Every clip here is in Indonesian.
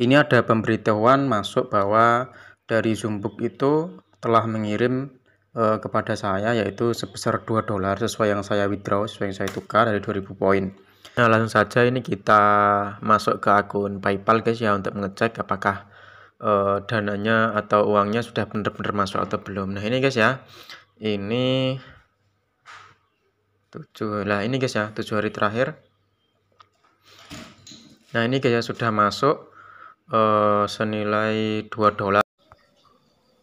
ini ada pemberitahuan masuk bahwa dari Zumbuk itu telah mengirim uh, kepada saya yaitu sebesar 2 dolar sesuai yang saya withdraw, sesuai yang saya tukar dari 2000 poin. Nah, langsung saja ini kita masuk ke akun PayPal guys ya untuk mengecek apakah uh, dananya atau uangnya sudah benar-benar masuk atau belum. Nah, ini guys ya. Ini tujuh Lah, ini guys ya, tujuh hari terakhir. Nah, ini guys ya sudah masuk uh, senilai 2 dolar.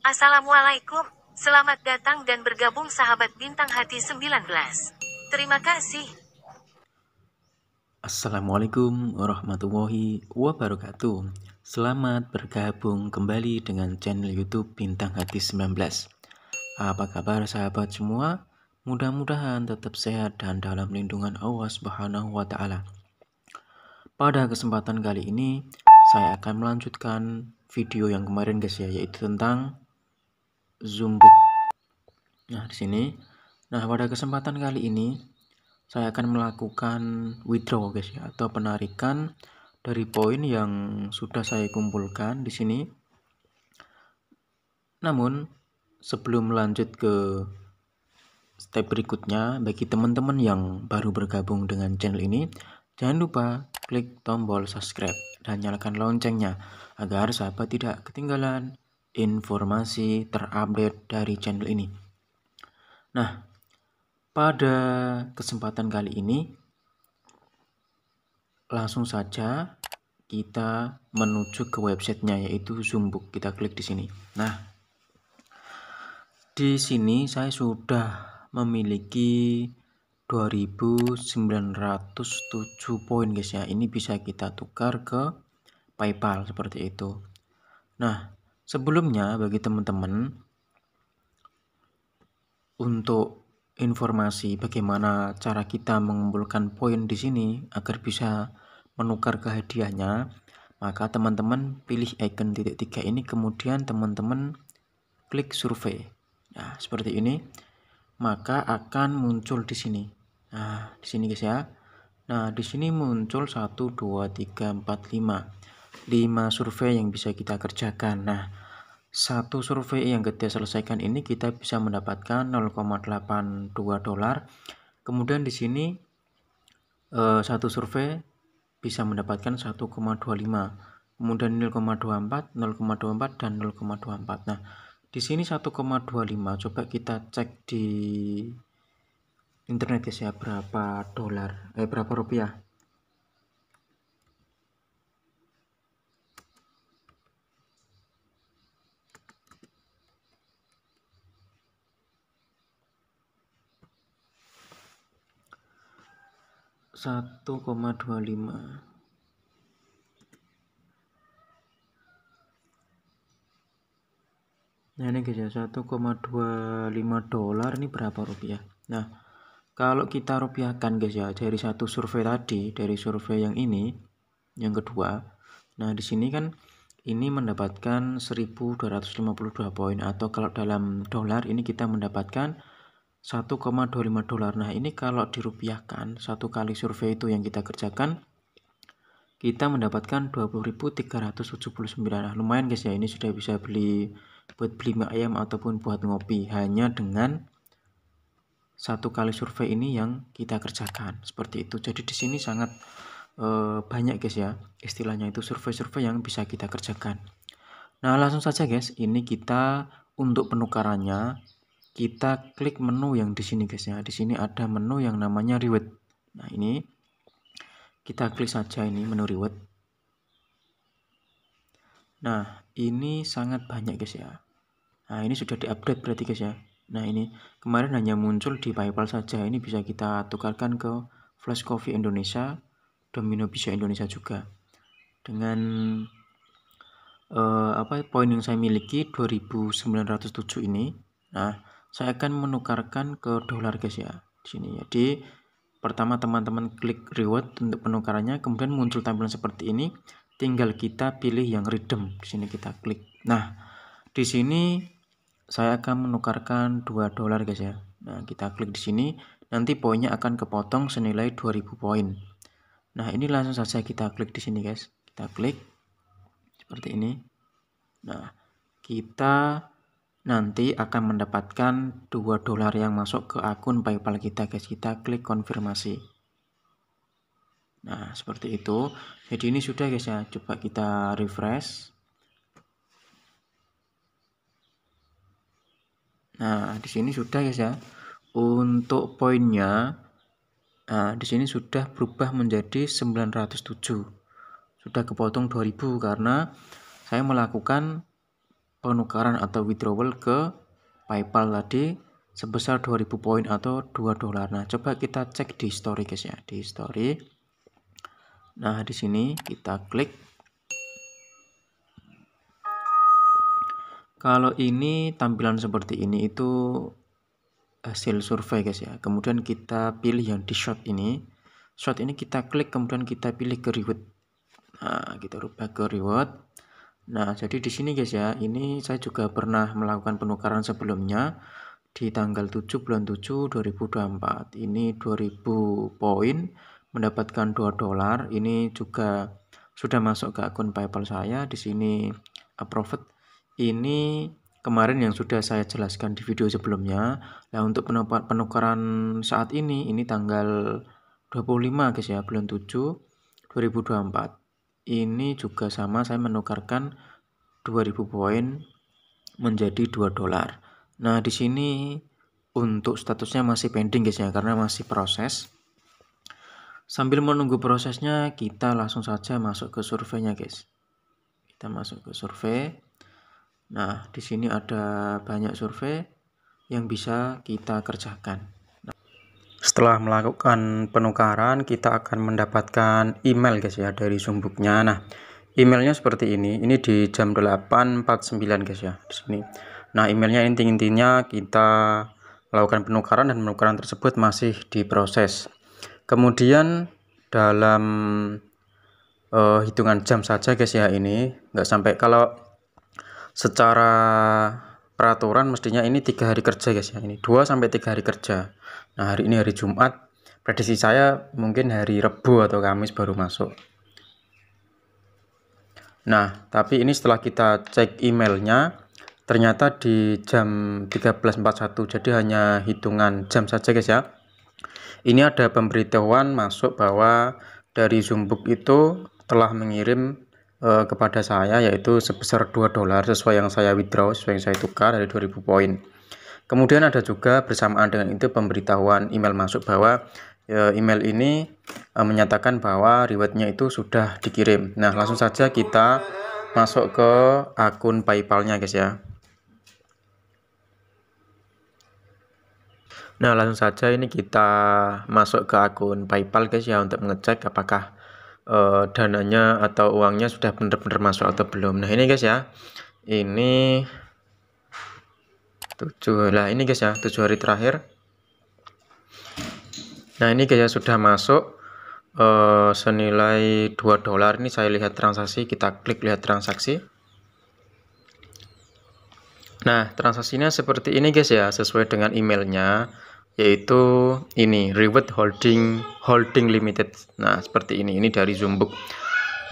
Assalamualaikum, selamat datang dan bergabung sahabat bintang hati 19. Terima kasih. Assalamualaikum warahmatullahi wabarakatuh. Selamat bergabung kembali dengan channel YouTube Bintang Hati 19. Apa kabar sahabat semua? Mudah-mudahan tetap sehat dan dalam lindungan Allah Subhanahu wa taala. Pada kesempatan kali ini, saya akan melanjutkan video yang kemarin guys ya yaitu tentang zoom nah di sini nah pada kesempatan kali ini saya akan melakukan withdraw guys ya atau penarikan dari poin yang sudah saya kumpulkan di sini namun sebelum lanjut ke step berikutnya bagi teman-teman yang baru bergabung dengan channel ini Jangan lupa klik tombol subscribe dan nyalakan loncengnya agar sahabat tidak ketinggalan informasi terupdate dari channel ini. Nah, pada kesempatan kali ini langsung saja kita menuju ke websitenya yaitu Zoombook. Kita klik di sini. Nah, di sini saya sudah memiliki 2907 poin guys ya ini bisa kita tukar ke paypal seperti itu nah sebelumnya bagi teman-teman untuk informasi bagaimana cara kita mengumpulkan poin di sini agar bisa menukar ke hadiahnya maka teman-teman pilih icon titik tiga ini kemudian teman-teman klik survei nah seperti ini maka akan muncul di sini Nah, di sini guys ya. Nah, di sini muncul 1 2 3 4 5. 5 survei yang bisa kita kerjakan. Nah, satu survei yang kita selesaikan ini kita bisa mendapatkan 0,82 dolar. Kemudian di sini eh, satu survei bisa mendapatkan 1,25. Kemudian 0,24, 0,24 dan 0,24. Nah, di sini 1,25 coba kita cek di internet guys ya berapa dolar eh berapa rupiah satu koma dua lima Nah ini guys ya lima dolar ini berapa rupiah Nah kalau kita rupiahkan guys ya dari satu survei tadi, dari survei yang ini yang kedua. Nah, di sini kan ini mendapatkan 1252 poin atau kalau dalam dolar ini kita mendapatkan 1,25 dolar. Nah, ini kalau dirupiahkan satu kali survei itu yang kita kerjakan kita mendapatkan 20.379. Nah, lumayan guys ya, ini sudah bisa beli buat beli mie ayam ataupun buat ngopi hanya dengan satu kali survei ini yang kita kerjakan seperti itu jadi di sini sangat e, banyak guys ya istilahnya itu survei-survei yang bisa kita kerjakan nah langsung saja guys ini kita untuk penukarannya kita klik menu yang di sini guys ya di sini ada menu yang namanya reward nah ini kita klik saja ini menu reward nah ini sangat banyak guys ya nah ini sudah diupdate berarti guys ya Nah ini kemarin hanya muncul di PayPal saja. Ini bisa kita tukarkan ke Flash Coffee Indonesia, Domino Pizza Indonesia juga. Dengan eh, apa poin yang saya miliki 2907 ini. Nah, saya akan menukarkan ke dolar guys ya. Di sini. Jadi pertama teman-teman klik reward untuk penukarannya, kemudian muncul tampilan seperti ini. Tinggal kita pilih yang redeem. Di sini kita klik. Nah, di sini saya akan menukarkan 2 dolar guys ya. Nah, kita klik di sini, nanti poinnya akan kepotong senilai 2000 poin. Nah, ini langsung saja kita klik di sini guys. Kita klik seperti ini. Nah, kita nanti akan mendapatkan 2 dolar yang masuk ke akun PayPal kita guys. Kita klik konfirmasi. Nah, seperti itu. Jadi ini sudah guys ya. Coba kita refresh. Nah, di sini sudah guys ya. Untuk poinnya nah, di sini sudah berubah menjadi 907. Sudah kepotong 2000 karena saya melakukan penukaran atau withdrawal ke PayPal tadi sebesar 2000 poin atau 2 dolar. Nah, coba kita cek di story guys ya, di story. Nah, di sini kita klik Kalau ini tampilan seperti ini itu hasil survei guys ya. Kemudian kita pilih yang di shot ini. Shot ini kita klik kemudian kita pilih ke reward. Nah, kita rubah ke reward. Nah, jadi di sini guys ya, ini saya juga pernah melakukan penukaran sebelumnya di tanggal 7 bulan 7 2024. Ini 2000 poin mendapatkan 2 dolar. Ini juga sudah masuk ke akun PayPal saya di sini profit ini kemarin yang sudah saya jelaskan di video sebelumnya. Nah, untuk penukaran saat ini ini tanggal 25 guys ya, bulan 7 2024. Ini juga sama saya menukarkan 2000 poin menjadi 2 dolar. Nah, di sini untuk statusnya masih pending guys ya karena masih proses. Sambil menunggu prosesnya, kita langsung saja masuk ke surveinya guys. Kita masuk ke survei. Nah, di sini ada banyak survei yang bisa kita kerjakan. Setelah melakukan penukaran, kita akan mendapatkan email guys ya dari sumbuknya. Nah, emailnya seperti ini. Ini di jam 8.49 guys ya di sini. Nah, emailnya inti-intinya kita melakukan penukaran dan penukaran tersebut masih diproses. Kemudian dalam uh, hitungan jam saja guys ya ini nggak sampai kalau secara peraturan mestinya ini tiga hari kerja guys ya ini dua sampai tiga hari kerja nah hari ini hari Jumat prediksi saya mungkin hari Rebu atau Kamis baru masuk nah tapi ini setelah kita cek emailnya ternyata di jam 13.41 jadi hanya hitungan jam saja guys ya ini ada pemberitahuan masuk bahwa dari Zumbuk itu telah mengirim uh, kepada saya yaitu sebesar 2 dolar sesuai yang saya withdraw, sesuai yang saya tukar dari 2000 poin. Kemudian ada juga bersamaan dengan itu pemberitahuan email masuk bahwa uh, email ini uh, menyatakan bahwa rewardnya itu sudah dikirim. Nah, langsung saja kita masuk ke akun PayPal-nya guys ya. Nah, langsung saja ini kita masuk ke akun PayPal guys ya untuk mengecek apakah uh, dananya atau uangnya sudah benar-benar masuk atau belum. Nah, ini guys ya. Ini tujuh lah ini guys ya, tujuh hari terakhir. Nah, ini guys ya sudah masuk uh, senilai 2 dolar. Ini saya lihat transaksi, kita klik lihat transaksi. Nah, transaksinya seperti ini guys ya, sesuai dengan emailnya yaitu ini reward holding holding limited nah seperti ini ini dari Zumbuk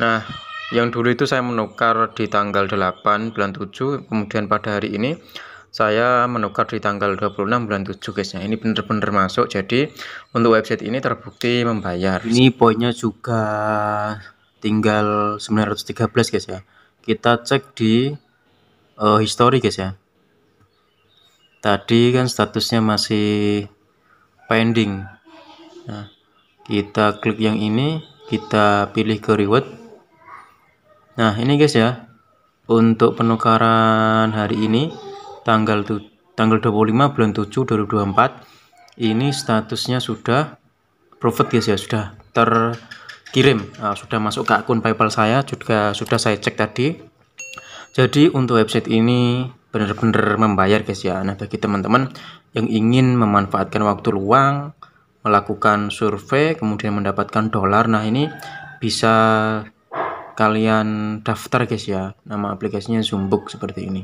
nah yang dulu itu saya menukar di tanggal 8 bulan 7 kemudian pada hari ini saya menukar di tanggal 26 bulan 7 guys nah ini benar-benar masuk jadi untuk website ini terbukti membayar ini poinnya juga tinggal 913 guys ya kita cek di uh, history guys ya tadi kan statusnya masih pending nah kita klik yang ini kita pilih ke reward nah ini guys ya untuk penukaran hari ini tanggal tu, tanggal 25 bulan 7 2024 ini statusnya sudah profit guys ya sudah terkirim nah, sudah masuk ke akun PayPal saya juga sudah saya cek tadi jadi untuk website ini benar-benar membayar guys ya nah bagi teman-teman yang ingin memanfaatkan waktu luang, melakukan survei, kemudian mendapatkan dolar. Nah, ini bisa kalian daftar guys ya. Nama aplikasinya Zumbuk seperti ini.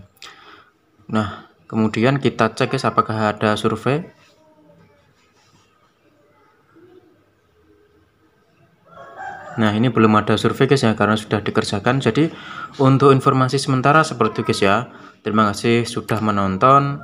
Nah, kemudian kita cek guys apakah ada survei. Nah ini belum ada survei guys ya karena sudah dikerjakan Jadi untuk informasi sementara seperti itu guys ya Terima kasih sudah menonton